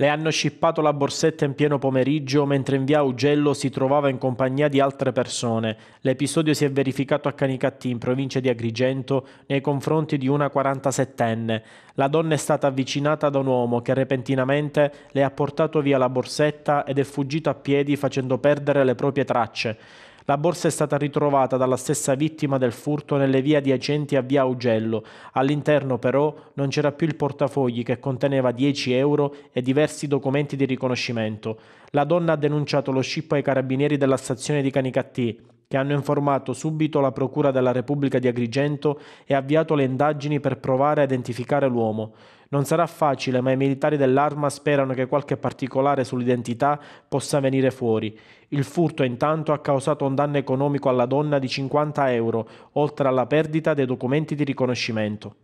Le hanno scippato la borsetta in pieno pomeriggio mentre in via Ugello si trovava in compagnia di altre persone. L'episodio si è verificato a Canicattì, in provincia di Agrigento, nei confronti di una 47enne. La donna è stata avvicinata da un uomo che repentinamente le ha portato via la borsetta ed è fuggito a piedi facendo perdere le proprie tracce. La borsa è stata ritrovata dalla stessa vittima del furto nelle vie di Agenti a via Augello. All'interno però non c'era più il portafogli che conteneva 10 euro e diversi documenti di riconoscimento. La donna ha denunciato lo scippo ai carabinieri della stazione di Canicattì che hanno informato subito la Procura della Repubblica di Agrigento e avviato le indagini per provare a identificare l'uomo. Non sarà facile, ma i militari dell'arma sperano che qualche particolare sull'identità possa venire fuori. Il furto intanto ha causato un danno economico alla donna di 50 euro, oltre alla perdita dei documenti di riconoscimento.